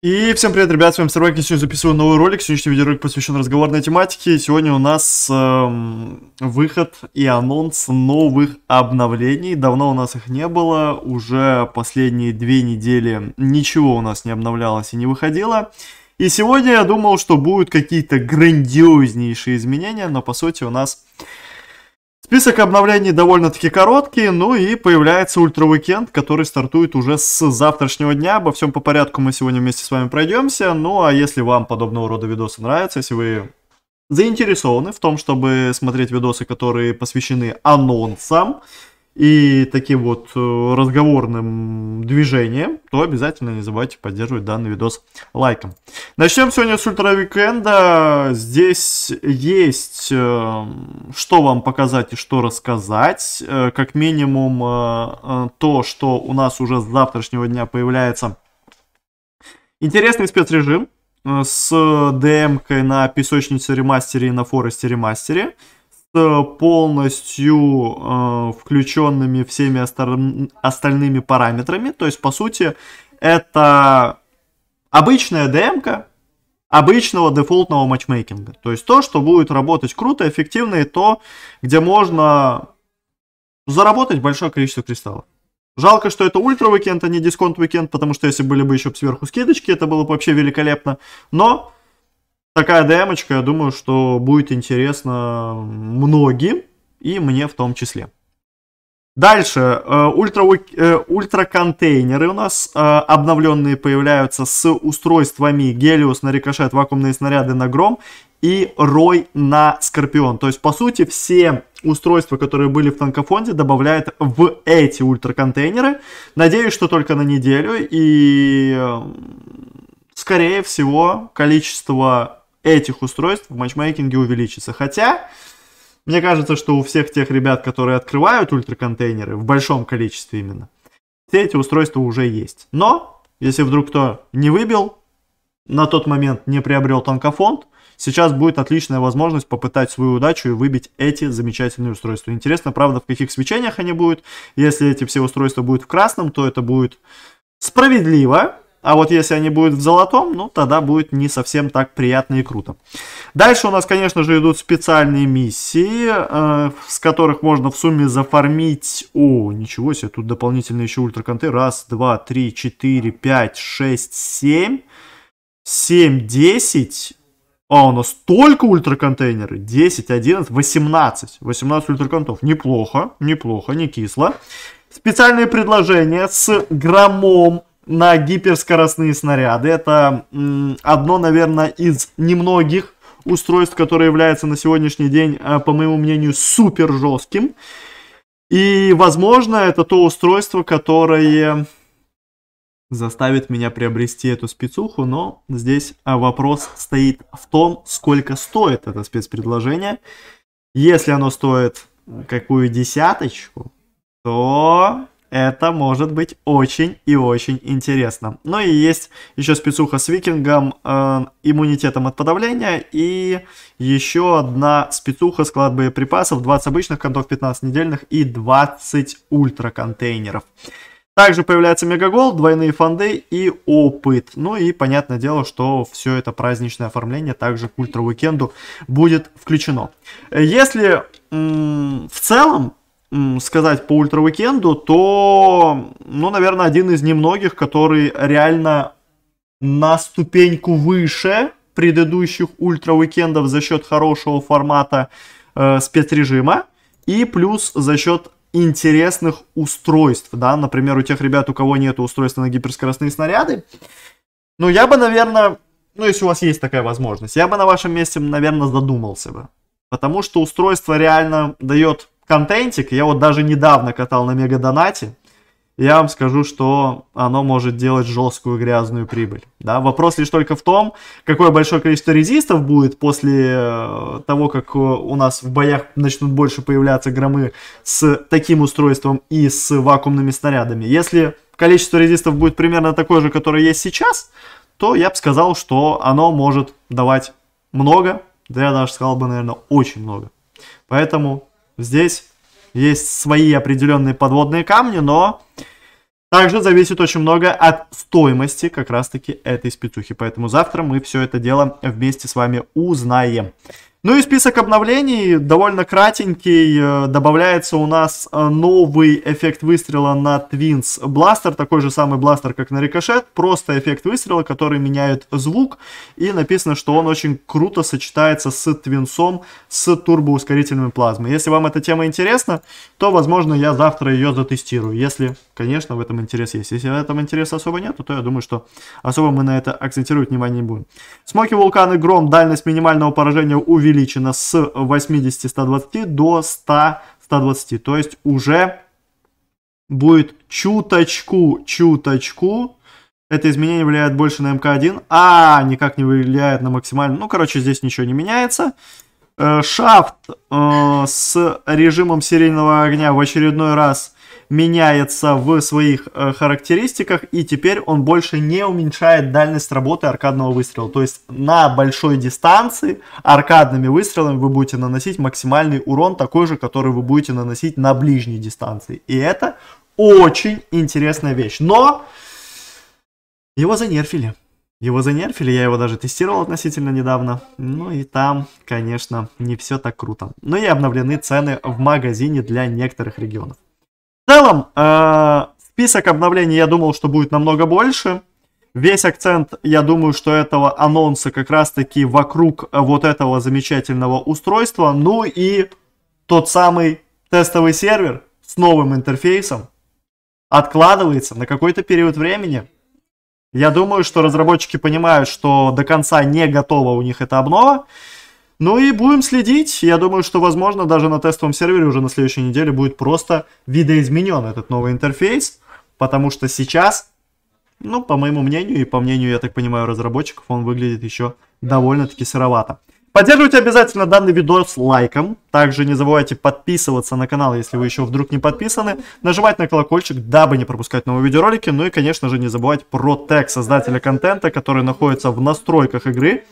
И всем привет, ребят, с вами Сарвайк, сегодня записываю новый ролик, сегодняшний видеоролик посвящен разговорной тематике, сегодня у нас эм, выход и анонс новых обновлений, давно у нас их не было, уже последние две недели ничего у нас не обновлялось и не выходило, и сегодня я думал, что будут какие-то грандиознейшие изменения, но по сути у нас Список обновлений довольно-таки короткий, ну и появляется Ультра который стартует уже с завтрашнего дня. Обо всем по порядку мы сегодня вместе с вами пройдемся. Ну а если вам подобного рода видосы нравятся, если вы заинтересованы в том, чтобы смотреть видосы, которые посвящены анонсам, и таким вот э, разговорным движением, то обязательно не забывайте поддерживать данный видос лайком. Начнем сегодня с ультра викенда. Здесь есть э, что вам показать и что рассказать. Э, как минимум то, что у нас уже с завтрашнего дня появляется интересный спецрежим с ДМ на песочнице ремастере и на форесте ремастере. ремастере полностью э, включенными всеми остор- остальными параметрами. То есть, по сути, это обычная dm обычного дефолтного матчмейкинга. То есть то, что будет работать круто, эффективно и то, где можно заработать большое количество кристаллов. Жалко, что это ультра-викенд, а не дисконт-викенд, потому что если были бы еще сверху скидочки, это было бы вообще великолепно. Но такая демочка, я думаю, что будет интересно многим, и мне в том числе. Дальше, э, ультра, э, ультра контейнеры у нас э, обновленные появляются с устройствами Гелиус на рикошет, вакуумные снаряды на гром и Рой на Скорпион. То есть, по сути, все устройства, которые были в танкофонде, добавляют в эти ультраконтейнеры. Надеюсь, что только на неделю. И, скорее всего, количество этих устройств в матчмейкинге увеличится. Хотя, мне кажется, что у всех тех ребят, которые открывают ультраконтейнеры, в большом количестве именно, все эти устройства уже есть. Но, если вдруг кто не выбил, на тот момент не приобрел танкофонд, сейчас будет отличная возможность попытать свою удачу и выбить эти замечательные устройства. Интересно, правда, в каких свечениях они будут. Если эти все устройства будут в красном, то это будет справедливо, а вот если они будут в золотом, ну тогда будет не совсем так приятно и круто. Дальше у нас, конечно же, идут специальные миссии, э, с которых можно в сумме зафармить... О, ничего себе, тут дополнительно еще ультраконты. Раз, два, три, четыре, пять, шесть, семь. Семь, десять. А, у нас только ультраконтейнеры. 10, 11, 18. 18 ультраконтов. Неплохо, неплохо, не кисло. Специальные предложения с громом на гиперскоростные снаряды. Это одно, наверное, из немногих устройств, которое является на сегодняшний день, э, по моему мнению, супер жестким. И, возможно, это то устройство, которое заставит меня приобрести эту спецуху, но здесь э, вопрос стоит в том, сколько стоит это спецпредложение. Если оно стоит э, какую десяточку, то это может быть очень и очень интересно. Ну и есть еще спецуха с викингом, э, иммунитетом от подавления и еще одна спецуха, склад боеприпасов, 20 обычных контов, 15 недельных и 20 ультра контейнеров. Также появляется мегагол, двойные фонды и опыт. Ну и понятное дело, что все это праздничное оформление также к ультра-уикенду будет включено. Если в целом сказать по Ультра Уикенду, то, ну, наверное, один из немногих, который реально на ступеньку выше предыдущих Ультра Уикендов за счет хорошего формата э, спецрежима и плюс за счет интересных устройств, да, например, у тех ребят, у кого нет устройства на гиперскоростные снаряды, ну, я бы, наверное, ну, если у вас есть такая возможность, я бы на вашем месте, наверное, задумался бы, потому что устройство реально дает контентик. Я вот даже недавно катал на Мега Донате, Я вам скажу, что оно может делать жесткую грязную прибыль. Да? Вопрос лишь только в том, какое большое количество резистов будет после э, того, как э, у нас в боях начнут больше появляться громы с таким устройством и с вакуумными снарядами. Если количество резистов будет примерно такое же, которое есть сейчас, то я бы сказал, что оно может давать много, да я даже сказал бы, наверное, очень много. Поэтому Здесь есть свои определенные подводные камни, но также зависит очень много от стоимости как раз-таки этой спецухи. Поэтому завтра мы все это дело вместе с вами узнаем. Ну и список обновлений довольно кратенький. Э, добавляется у нас э, новый эффект выстрела на Twins Blaster, такой же самый бластер, как на Рикошет, просто эффект выстрела, который меняет звук. И написано, что он очень круто сочетается с Твинсом, с турбоускорителями плазмы. Если вам эта тема интересна, то, возможно, я завтра ее затестирую. Если, конечно, в этом интерес есть. Если в этом интереса особо нет, то я думаю, что особо мы на это акцентировать внимание не будем. Смоки, вулканы, гром, дальность минимального поражения увеличивается увеличено с 80-120 до 100-120. То есть уже будет чуточку, чуточку. Это изменение влияет больше на МК1, а никак не влияет на максимальную. Ну, короче, здесь ничего не меняется. Э, шафт э, с режимом серийного огня в очередной раз меняется в своих э, характеристиках, и теперь он больше не уменьшает дальность работы аркадного выстрела. То есть на большой дистанции аркадными выстрелами вы будете наносить максимальный урон, такой же, который вы будете наносить на ближней дистанции. И это очень интересная вещь. Но его занерфили. Его занерфили, я его даже тестировал относительно недавно. Ну и там, конечно, не все так круто. Но и обновлены цены в магазине для некоторых регионов. Э, в целом, список обновлений я думал, что будет намного больше. Весь акцент, я думаю, что этого анонса как раз-таки вокруг э, вот этого замечательного устройства. Ну и тот самый тестовый сервер с новым интерфейсом откладывается на какой-то период времени. Я думаю, что разработчики понимают, что до конца не готова у них эта обнова. Ну и будем следить. Я думаю, что, возможно, даже на тестовом сервере уже на следующей неделе будет просто видоизменен этот новый интерфейс, потому что сейчас, ну, по моему мнению и по мнению, я так понимаю, разработчиков, он выглядит еще довольно-таки сыровато. Поддерживайте обязательно данный видос лайком. Также не забывайте подписываться на канал, если вы еще вдруг не подписаны. Нажимать на колокольчик, дабы не пропускать новые видеоролики. Ну и, конечно же, не забывайте про тег создателя контента, который находится в настройках игры.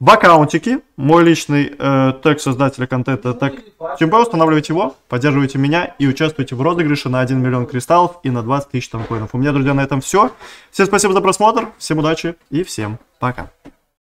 В аккаунтике, мой личный э, тег создателя контента, ну Так тем более типа, устанавливайте его, поддерживайте меня и участвуйте в розыгрыше на 1 миллион кристаллов и на 20 тысяч там коинов. У меня, друзья, на этом все. Всем спасибо за просмотр, всем удачи и всем пока.